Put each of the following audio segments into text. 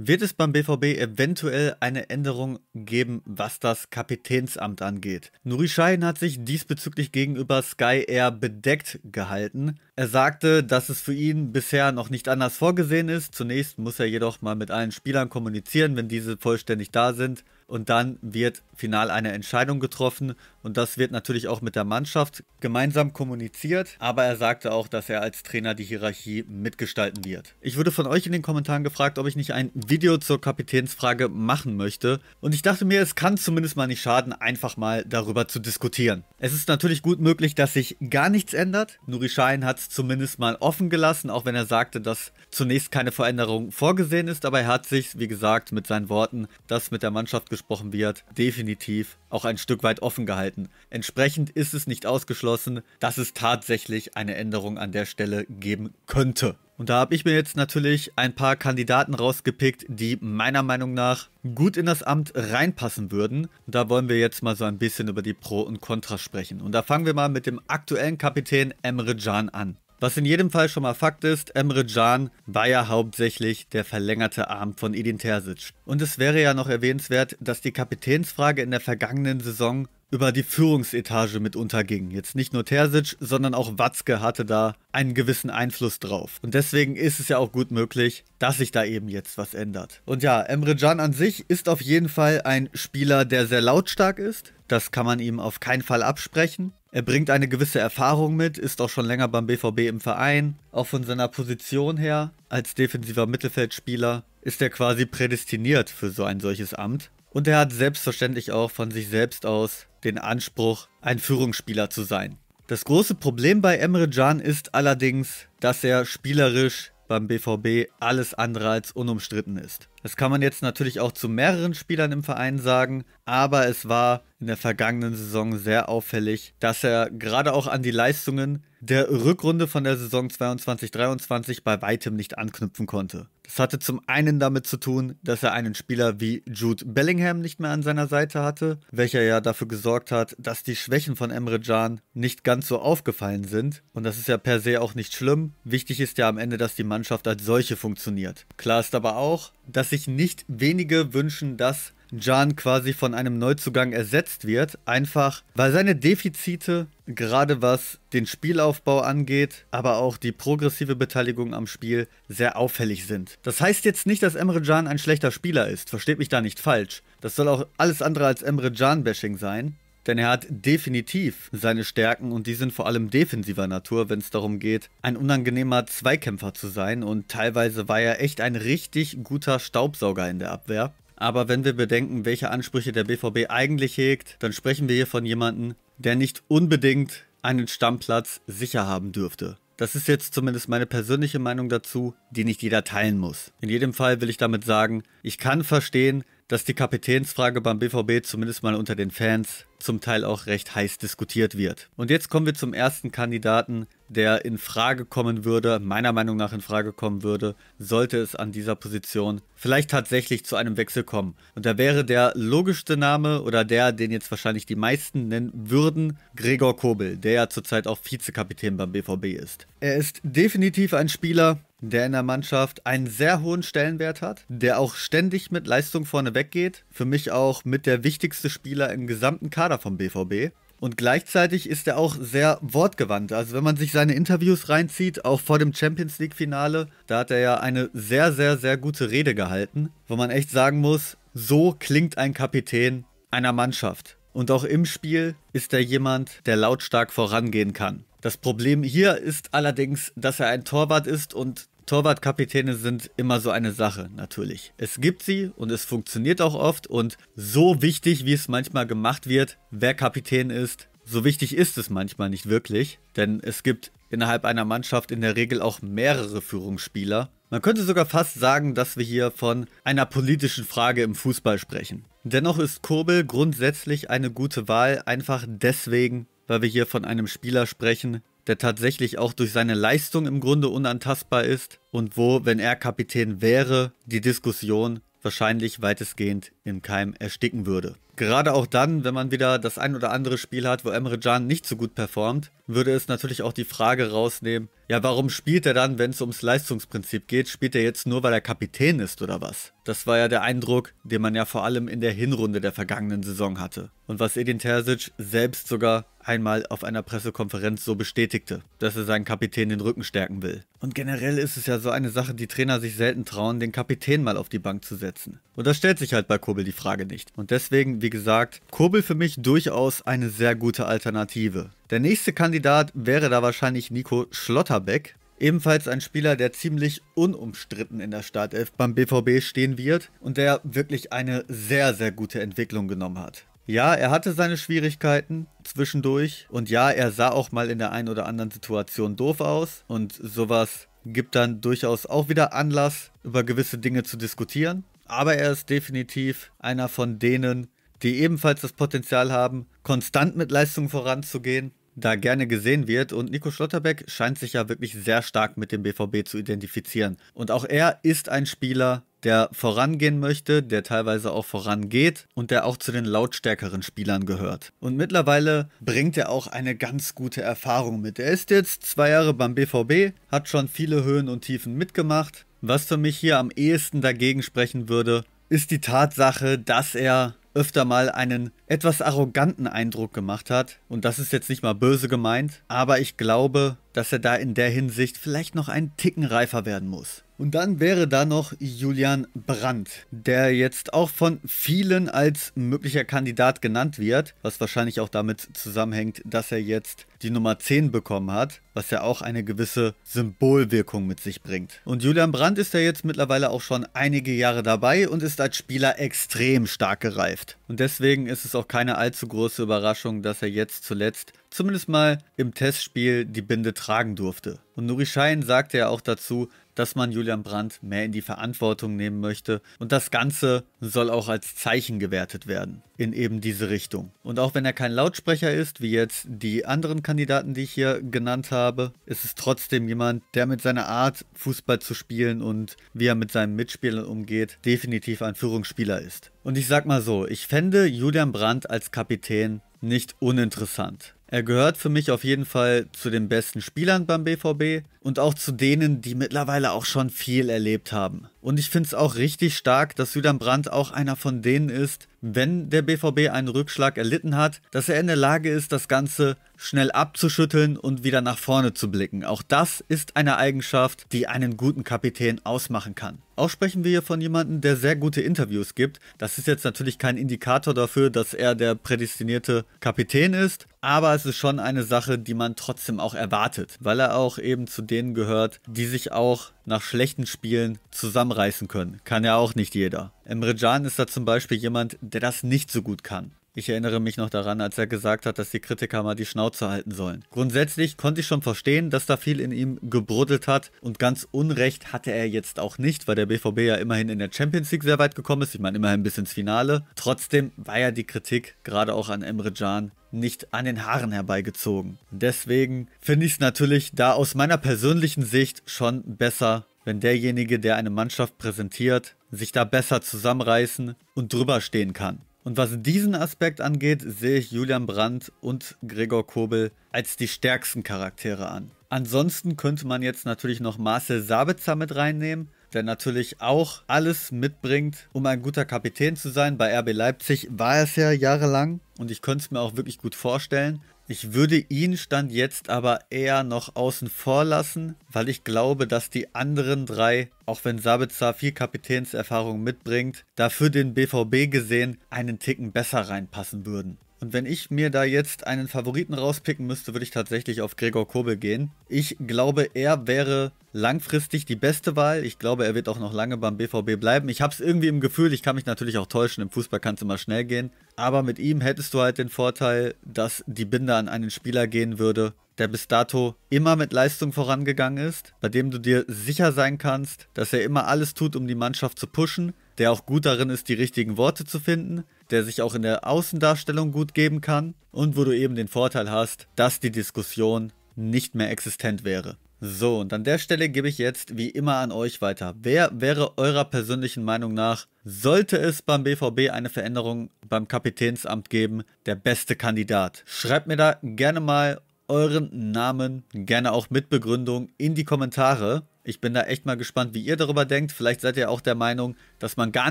Wird es beim BVB eventuell eine Änderung geben, was das Kapitänsamt angeht? Nuri Schein hat sich diesbezüglich gegenüber Sky Air bedeckt gehalten. Er sagte, dass es für ihn bisher noch nicht anders vorgesehen ist. Zunächst muss er jedoch mal mit allen Spielern kommunizieren, wenn diese vollständig da sind und dann wird final eine Entscheidung getroffen und das wird natürlich auch mit der Mannschaft gemeinsam kommuniziert, aber er sagte auch, dass er als Trainer die Hierarchie mitgestalten wird. Ich wurde von euch in den Kommentaren gefragt, ob ich nicht ein Video zur Kapitänsfrage machen möchte und ich dachte mir, es kann zumindest mal nicht schaden, einfach mal darüber zu diskutieren. Es ist natürlich gut möglich, dass sich gar nichts ändert. Nuri Schein hat es zumindest mal offen gelassen, auch wenn er sagte, dass zunächst keine Veränderung vorgesehen ist, aber er hat sich, wie gesagt, mit seinen Worten das mit der Mannschaft gesprochen ausgesprochen wird, definitiv auch ein Stück weit offen gehalten. Entsprechend ist es nicht ausgeschlossen, dass es tatsächlich eine Änderung an der Stelle geben könnte. Und da habe ich mir jetzt natürlich ein paar Kandidaten rausgepickt, die meiner Meinung nach gut in das Amt reinpassen würden. Und da wollen wir jetzt mal so ein bisschen über die Pro und Contra sprechen. Und da fangen wir mal mit dem aktuellen Kapitän Emre Can an. Was in jedem Fall schon mal Fakt ist, Emre Can war ja hauptsächlich der verlängerte Arm von Edin Terzic. Und es wäre ja noch erwähnenswert, dass die Kapitänsfrage in der vergangenen Saison über die Führungsetage mit unterging. Jetzt nicht nur Terzic, sondern auch Watzke hatte da einen gewissen Einfluss drauf. Und deswegen ist es ja auch gut möglich, dass sich da eben jetzt was ändert. Und ja, Emre Can an sich ist auf jeden Fall ein Spieler, der sehr lautstark ist. Das kann man ihm auf keinen Fall absprechen. Er bringt eine gewisse Erfahrung mit, ist auch schon länger beim BVB im Verein. Auch von seiner Position her, als defensiver Mittelfeldspieler, ist er quasi prädestiniert für so ein solches Amt. Und er hat selbstverständlich auch von sich selbst aus den Anspruch, ein Führungsspieler zu sein. Das große Problem bei Emre Can ist allerdings, dass er spielerisch beim BVB alles andere als unumstritten ist. Das kann man jetzt natürlich auch zu mehreren Spielern im Verein sagen, aber es war in der vergangenen Saison sehr auffällig, dass er gerade auch an die Leistungen der Rückrunde von der Saison 22-23 bei weitem nicht anknüpfen konnte. Das hatte zum einen damit zu tun, dass er einen Spieler wie Jude Bellingham nicht mehr an seiner Seite hatte, welcher ja dafür gesorgt hat, dass die Schwächen von Emre Can nicht ganz so aufgefallen sind. Und das ist ja per se auch nicht schlimm. Wichtig ist ja am Ende, dass die Mannschaft als solche funktioniert. Klar ist aber auch, dass sich nicht wenige wünschen, dass Jan quasi von einem Neuzugang ersetzt wird, einfach weil seine Defizite, gerade was den Spielaufbau angeht, aber auch die progressive Beteiligung am Spiel, sehr auffällig sind. Das heißt jetzt nicht, dass Emre Jan ein schlechter Spieler ist, versteht mich da nicht falsch. Das soll auch alles andere als Emre jan bashing sein. Denn er hat definitiv seine Stärken und die sind vor allem defensiver Natur, wenn es darum geht, ein unangenehmer Zweikämpfer zu sein. Und teilweise war er echt ein richtig guter Staubsauger in der Abwehr. Aber wenn wir bedenken, welche Ansprüche der BVB eigentlich hegt, dann sprechen wir hier von jemandem, der nicht unbedingt einen Stammplatz sicher haben dürfte. Das ist jetzt zumindest meine persönliche Meinung dazu, die nicht jeder teilen muss. In jedem Fall will ich damit sagen, ich kann verstehen, dass die Kapitänsfrage beim BVB zumindest mal unter den Fans zum Teil auch recht heiß diskutiert wird. Und jetzt kommen wir zum ersten Kandidaten, der in Frage kommen würde, meiner Meinung nach in Frage kommen würde, sollte es an dieser Position vielleicht tatsächlich zu einem Wechsel kommen. Und da wäre der logischste Name oder der, den jetzt wahrscheinlich die meisten nennen würden, Gregor Kobel, der ja zurzeit auch Vizekapitän beim BVB ist. Er ist definitiv ein Spieler, der in der Mannschaft einen sehr hohen Stellenwert hat, der auch ständig mit Leistung vorne weggeht. Für mich auch mit der wichtigste Spieler im gesamten Kader vom BVB. Und gleichzeitig ist er auch sehr wortgewandt. Also wenn man sich seine Interviews reinzieht, auch vor dem Champions League-Finale, da hat er ja eine sehr, sehr, sehr gute Rede gehalten, wo man echt sagen muss, so klingt ein Kapitän einer Mannschaft. Und auch im Spiel ist er jemand, der lautstark vorangehen kann. Das Problem hier ist allerdings, dass er ein Torwart ist und Torwartkapitäne sind immer so eine Sache, natürlich. Es gibt sie und es funktioniert auch oft und so wichtig, wie es manchmal gemacht wird, wer Kapitän ist, so wichtig ist es manchmal nicht wirklich, denn es gibt innerhalb einer Mannschaft in der Regel auch mehrere Führungsspieler. Man könnte sogar fast sagen, dass wir hier von einer politischen Frage im Fußball sprechen. Dennoch ist Kobel grundsätzlich eine gute Wahl, einfach deswegen, weil wir hier von einem Spieler sprechen, der tatsächlich auch durch seine Leistung im Grunde unantastbar ist und wo, wenn er Kapitän wäre, die Diskussion wahrscheinlich weitestgehend im Keim ersticken würde. Gerade auch dann, wenn man wieder das ein oder andere Spiel hat, wo Emre Can nicht so gut performt, würde es natürlich auch die Frage rausnehmen, ja, warum spielt er dann, wenn es ums Leistungsprinzip geht, spielt er jetzt nur, weil er Kapitän ist oder was? Das war ja der Eindruck, den man ja vor allem in der Hinrunde der vergangenen Saison hatte. Und was Edin Terzic selbst sogar einmal auf einer Pressekonferenz so bestätigte, dass er seinen Kapitän den Rücken stärken will. Und generell ist es ja so eine Sache, die Trainer sich selten trauen, den Kapitän mal auf die Bank zu setzen. Und das stellt sich halt bei Kobel die Frage nicht. Und deswegen, wie gesagt, Kobel für mich durchaus eine sehr gute Alternative. Der nächste Kandidat wäre da wahrscheinlich Nico Schlotterbeck. Ebenfalls ein Spieler, der ziemlich unumstritten in der Startelf beim BVB stehen wird und der wirklich eine sehr, sehr gute Entwicklung genommen hat. Ja, er hatte seine Schwierigkeiten zwischendurch und ja, er sah auch mal in der einen oder anderen Situation doof aus und sowas gibt dann durchaus auch wieder Anlass, über gewisse Dinge zu diskutieren. Aber er ist definitiv einer von denen, die ebenfalls das Potenzial haben, konstant mit Leistung voranzugehen, da gerne gesehen wird. Und Nico Schlotterbeck scheint sich ja wirklich sehr stark mit dem BVB zu identifizieren. Und auch er ist ein Spieler, der vorangehen möchte, der teilweise auch vorangeht und der auch zu den lautstärkeren Spielern gehört. Und mittlerweile bringt er auch eine ganz gute Erfahrung mit. Er ist jetzt zwei Jahre beim BVB, hat schon viele Höhen und Tiefen mitgemacht. Was für mich hier am ehesten dagegen sprechen würde, ist die Tatsache, dass er öfter mal einen etwas arroganten Eindruck gemacht hat. Und das ist jetzt nicht mal böse gemeint, aber ich glaube, dass er da in der Hinsicht vielleicht noch einen Ticken reifer werden muss. Und dann wäre da noch Julian Brandt, der jetzt auch von vielen als möglicher Kandidat genannt wird, was wahrscheinlich auch damit zusammenhängt, dass er jetzt die Nummer 10 bekommen hat, was ja auch eine gewisse Symbolwirkung mit sich bringt. Und Julian Brandt ist ja jetzt mittlerweile auch schon einige Jahre dabei und ist als Spieler extrem stark gereift. Und deswegen ist es auch keine allzu große Überraschung, dass er jetzt zuletzt zumindest mal im Testspiel die Binde tragen durfte. Und Nuri Schein sagte ja auch dazu, dass man Julian Brandt mehr in die Verantwortung nehmen möchte und das Ganze soll auch als Zeichen gewertet werden in eben diese Richtung. Und auch wenn er kein Lautsprecher ist, wie jetzt die anderen Kandidaten, die ich hier genannt habe, ist es trotzdem jemand, der mit seiner Art, Fußball zu spielen und wie er mit seinen Mitspielern umgeht, definitiv ein Führungsspieler ist. Und ich sag mal so, ich fände Julian Brandt als Kapitän nicht uninteressant. Er gehört für mich auf jeden Fall zu den besten Spielern beim BVB und auch zu denen, die mittlerweile auch schon viel erlebt haben. Und ich finde es auch richtig stark, dass Julian Brandt auch einer von denen ist, wenn der BVB einen Rückschlag erlitten hat, dass er in der Lage ist, das Ganze schnell abzuschütteln und wieder nach vorne zu blicken. Auch das ist eine Eigenschaft, die einen guten Kapitän ausmachen kann. Auch sprechen wir hier von jemandem, der sehr gute Interviews gibt. Das ist jetzt natürlich kein Indikator dafür, dass er der prädestinierte Kapitän ist, aber es ist schon eine Sache, die man trotzdem auch erwartet, weil er auch eben zu denen gehört, die sich auch nach schlechten Spielen zusammenreißen können. Kann ja auch nicht jeder. Emre Can ist da zum Beispiel jemand, der das nicht so gut kann. Ich erinnere mich noch daran, als er gesagt hat, dass die Kritiker mal die Schnauze halten sollen. Grundsätzlich konnte ich schon verstehen, dass da viel in ihm gebruddelt hat und ganz Unrecht hatte er jetzt auch nicht, weil der BVB ja immerhin in der Champions League sehr weit gekommen ist. Ich meine, immerhin bis ins Finale. Trotzdem war ja die Kritik gerade auch an Emre Can nicht an den Haaren herbeigezogen. Deswegen finde ich es natürlich da aus meiner persönlichen Sicht schon besser, wenn derjenige, der eine Mannschaft präsentiert, sich da besser zusammenreißen und drüber stehen kann. Und was diesen Aspekt angeht, sehe ich Julian Brandt und Gregor Kobel als die stärksten Charaktere an. Ansonsten könnte man jetzt natürlich noch Marcel Sabitzer mit reinnehmen, der natürlich auch alles mitbringt, um ein guter Kapitän zu sein. Bei RB Leipzig war er es ja jahrelang und ich könnte es mir auch wirklich gut vorstellen. Ich würde ihn Stand jetzt aber eher noch außen vor lassen, weil ich glaube, dass die anderen drei, auch wenn Sabitzer viel Kapitänserfahrung mitbringt, dafür den BVB gesehen einen Ticken besser reinpassen würden. Und wenn ich mir da jetzt einen Favoriten rauspicken müsste, würde ich tatsächlich auf Gregor Kobel gehen. Ich glaube, er wäre langfristig die beste Wahl. Ich glaube, er wird auch noch lange beim BVB bleiben. Ich habe es irgendwie im Gefühl, ich kann mich natürlich auch täuschen, im Fußball kann es immer schnell gehen. Aber mit ihm hättest du halt den Vorteil, dass die Binde an einen Spieler gehen würde, der bis dato immer mit Leistung vorangegangen ist, bei dem du dir sicher sein kannst, dass er immer alles tut, um die Mannschaft zu pushen, der auch gut darin ist, die richtigen Worte zu finden der sich auch in der Außendarstellung gut geben kann und wo du eben den Vorteil hast, dass die Diskussion nicht mehr existent wäre. So, und an der Stelle gebe ich jetzt wie immer an euch weiter. Wer wäre eurer persönlichen Meinung nach, sollte es beim BVB eine Veränderung beim Kapitänsamt geben, der beste Kandidat? Schreibt mir da gerne mal euren Namen, gerne auch mit Begründung in die Kommentare. Ich bin da echt mal gespannt, wie ihr darüber denkt. Vielleicht seid ihr auch der Meinung, dass man gar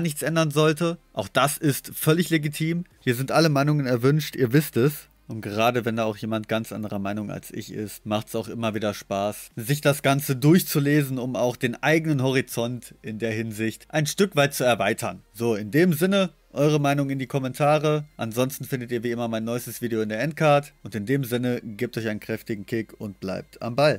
nichts ändern sollte. Auch das ist völlig legitim. Hier sind alle Meinungen erwünscht, ihr wisst es. Und gerade wenn da auch jemand ganz anderer Meinung als ich ist, macht es auch immer wieder Spaß, sich das Ganze durchzulesen, um auch den eigenen Horizont in der Hinsicht ein Stück weit zu erweitern. So, in dem Sinne, eure Meinung in die Kommentare. Ansonsten findet ihr wie immer mein neuestes Video in der Endcard. Und in dem Sinne, gebt euch einen kräftigen Kick und bleibt am Ball.